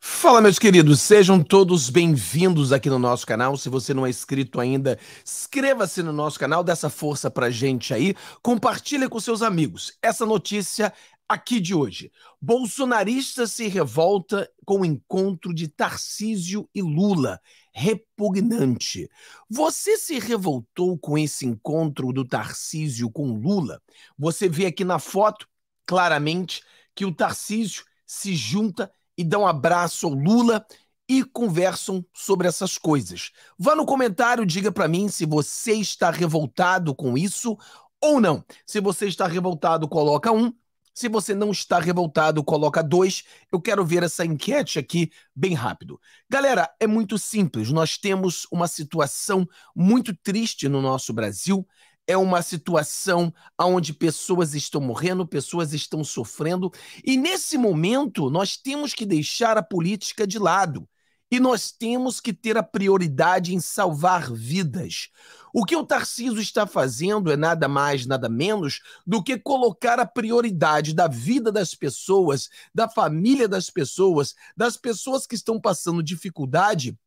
Fala, meus queridos, sejam todos bem-vindos aqui no nosso canal. Se você não é inscrito ainda, inscreva-se no nosso canal, dê essa força pra gente aí, compartilha com seus amigos. Essa notícia aqui de hoje. Bolsonarista se revolta com o encontro de Tarcísio e Lula. Repugnante. Você se revoltou com esse encontro do Tarcísio com Lula? Você vê aqui na foto claramente que o Tarcísio se junta e dão abraço ao Lula e conversam sobre essas coisas. Vá no comentário, diga para mim se você está revoltado com isso ou não. Se você está revoltado, coloca um. Se você não está revoltado, coloca dois. Eu quero ver essa enquete aqui bem rápido. Galera, é muito simples. Nós temos uma situação muito triste no nosso Brasil é uma situação onde pessoas estão morrendo, pessoas estão sofrendo, e nesse momento nós temos que deixar a política de lado. E nós temos que ter a prioridade em salvar vidas. O que o Tarciso está fazendo é nada mais, nada menos do que colocar a prioridade da vida das pessoas, da família das pessoas, das pessoas que estão passando dificuldade.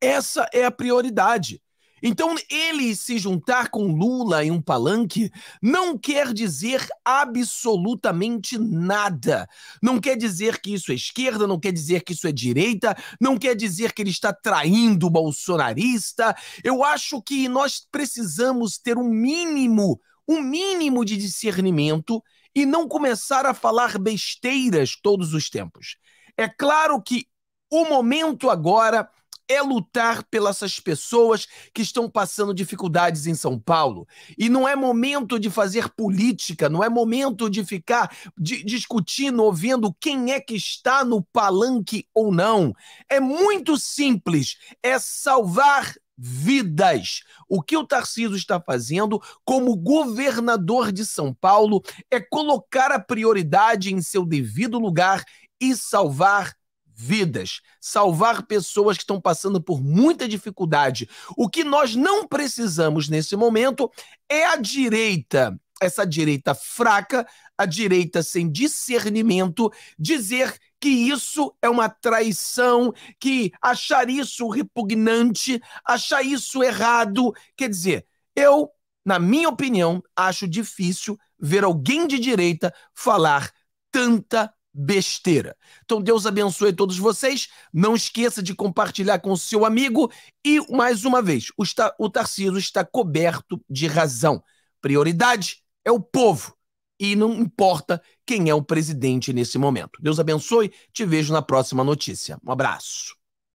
Essa é a prioridade. Então, ele se juntar com Lula em um palanque não quer dizer absolutamente nada. Não quer dizer que isso é esquerda, não quer dizer que isso é direita, não quer dizer que ele está traindo o bolsonarista. Eu acho que nós precisamos ter um mínimo, um mínimo de discernimento e não começar a falar besteiras todos os tempos. É claro que o momento agora é lutar pelas pessoas que estão passando dificuldades em São Paulo. E não é momento de fazer política, não é momento de ficar de, discutindo, ouvindo quem é que está no palanque ou não. É muito simples, é salvar vidas. O que o Tarcísio está fazendo como governador de São Paulo é colocar a prioridade em seu devido lugar e salvar vidas, salvar pessoas que estão passando por muita dificuldade. O que nós não precisamos nesse momento é a direita, essa direita fraca, a direita sem discernimento, dizer que isso é uma traição, que achar isso repugnante, achar isso errado. Quer dizer, eu, na minha opinião, acho difícil ver alguém de direita falar tanta besteira. Então Deus abençoe todos vocês. Não esqueça de compartilhar com seu amigo e mais uma vez, o, está, o Tarcísio está coberto de razão. Prioridade é o povo e não importa quem é o presidente nesse momento. Deus abençoe. Te vejo na próxima notícia. Um abraço.